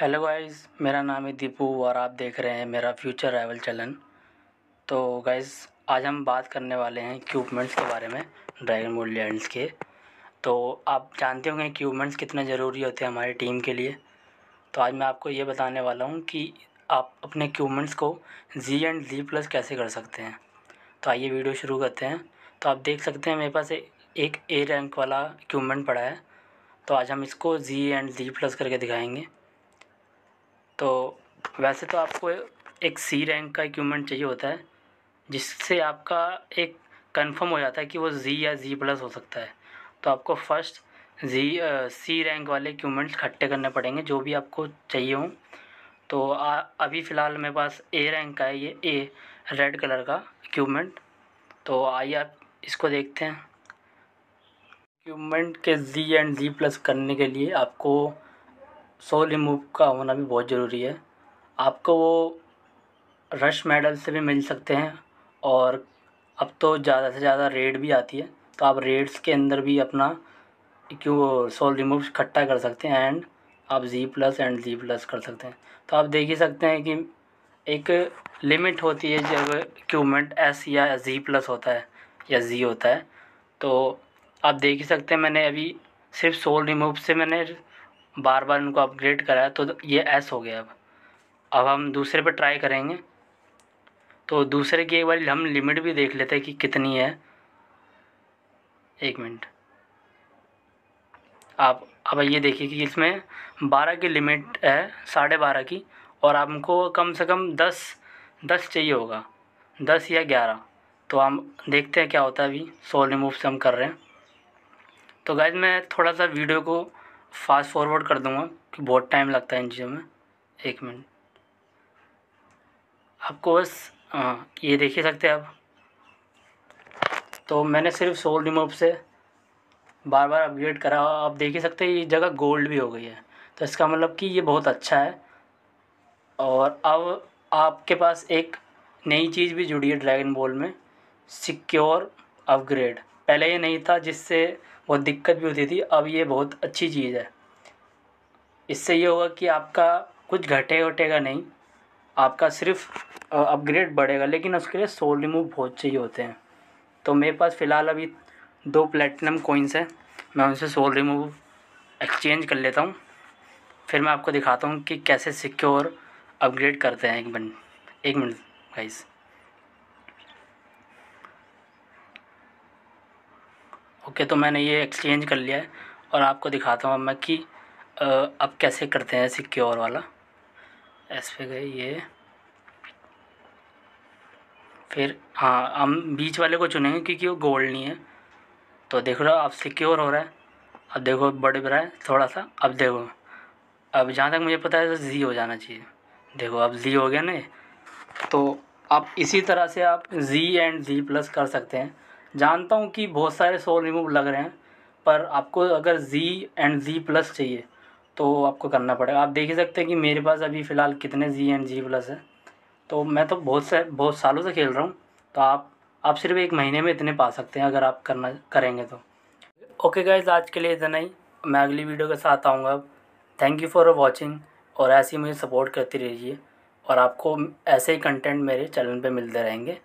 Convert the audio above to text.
hello guys मेरा नाम है दीपू और आप देख रहे हैं मेरा फ्यूचर राइवल चलन तो गाइस आज हम बात करने वाले हैं इक्विपमेंट्स के बारे में ड्रैगन बोल लैंड के तो आप जानते होंगे इक्विपमेंट्स कितने ज़रूरी होते हैं हमारी टीम के लिए तो आज मैं आपको ये बताने वाला हूँ कि आप अपने इक्विपमेंट्स को जी एंड जी प्लस कैसे कर सकते हैं तो आइए वीडियो शुरू करते हैं तो आप देख सकते हैं मेरे पास एक ए रैंक वाला इक्विपमेंट पड़ा है तो आज हम इसको जी एंड जी प्लस करके दिखाएंगे तो वैसे तो आपको एक सी रैंक का इक्वमेंट चाहिए होता है जिससे आपका एक कंफर्म हो जाता है कि वो जी या जी प्लस हो सकता है तो आपको फर्स्ट जी सी रैंक वाले इक्वमेंट्स इकट्ठे करने पड़ेंगे जो भी आपको चाहिए हों तो आ, अभी फ़िलहाल मेरे पास ए रैंक का है ये ए रेड कलर का इक्वमेंट तो आइए आप इसको देखते हैं इक्वमेंट के जी एंड जी प्लस करने के लिए आपको सोल रिमूव का होना भी बहुत ज़रूरी है आपको वो रश मेडल से भी मिल सकते हैं और अब तो ज़्यादा से ज़्यादा रेड भी आती है तो आप रेड्स के अंदर भी अपना क्यों सोल रिमूव इकट्ठा कर सकते हैं एंड आप G plus and G plus कर सकते हैं तो आप देख ही सकते हैं कि एक लिमिट होती है जब इक्वमेंट एस या जी प्लस होता है या जी होता है तो आप देख ही सकते हैं मैंने अभी सिर्फ सोल रिमूव से मैंने बार बार इनको अपग्रेड कराया तो ये एस हो गया अब अब हम दूसरे पर ट्राई करेंगे तो दूसरे की एक बार हम लिमिट भी देख लेते हैं कि कितनी है एक मिनट आप अब ये देखिए कि इसमें बारह की लिमिट है साढ़े बारह की और हमको कम से कम दस दस चाहिए होगा दस या ग्यारह तो हम देखते हैं क्या होता है अभी सोल रिमूव से हम कर रहे हैं तो गाइज मैं थोड़ा सा वीडियो को फास्ट फॉरवर्ड कर दूंगा कि बहुत टाइम लगता है इन चीज़ों में एक मिनट आपको बस हाँ ये देख ही सकते हैं आप तो मैंने सिर्फ सोल रिमोव से बार बार अपग्रेड करा आप देख ही सकते हैं ये जगह गोल्ड भी हो गई है तो इसका मतलब कि ये बहुत अच्छा है और अब आपके पास एक नई चीज़ भी जुड़ी है ड्रैगन बॉल में सिक्योर अपग्रेड पहले ये नहीं था जिससे बहुत दिक्कत भी होती थी अब ये बहुत अच्छी चीज़ है इससे ये होगा कि आपका कुछ घटे घटेगा नहीं आपका सिर्फ अपग्रेड बढ़ेगा लेकिन उसके लिए सोल रिमूव बहुत चाहिए होते हैं तो मेरे पास फ़िलहाल अभी दो प्लेटिनम कोइंस हैं मैं उनसे सोल रिमूव एक्सचेंज कर लेता हूँ फिर मैं आपको दिखाता हूँ कि कैसे सिक्योर अपग्रेड करते हैं एक मिनट एक मिनट गाइस ओके तो मैंने ये एक्सचेंज कर लिया है और आपको दिखाता हूँ मैं कि अब कैसे करते हैं सिक्योर वाला एस पे गए ये फिर हाँ हम बीच वाले को चुनेंगे क्योंकि वो गोल्ड नहीं है तो देख रहे हो अब सिक्योर हो रहा है अब देखो बढ़ रहा है थोड़ा सा अब देखो अब जहाँ तक मुझे पता है तो जी हो जाना चाहिए देखो अब जी हो गया ना तो आप इसी तरह से आप जी एंड जी प्लस कर सकते हैं जानता हूँ कि बहुत सारे सोल रिमूव लग रहे हैं पर आपको अगर जी एंड जी प्लस चाहिए तो आपको करना पड़ेगा आप देख ही सकते हैं कि मेरे पास अभी फ़िलहाल कितने जी एंड जी प्लस है तो मैं तो बहुत से बहुत सालों से खेल रहा हूँ तो आप आप सिर्फ एक महीने में इतने पा सकते हैं अगर आप करना करेंगे तो ओके गाइज आज के लिए इतना ही मैं अगली वीडियो के साथ आऊँगा थैंक यू फॉर वॉचिंग और ऐसे ही मुझे सपोर्ट करती रहिए और आपको ऐसे ही कंटेंट मेरे चैनल पे मिलते रहेंगे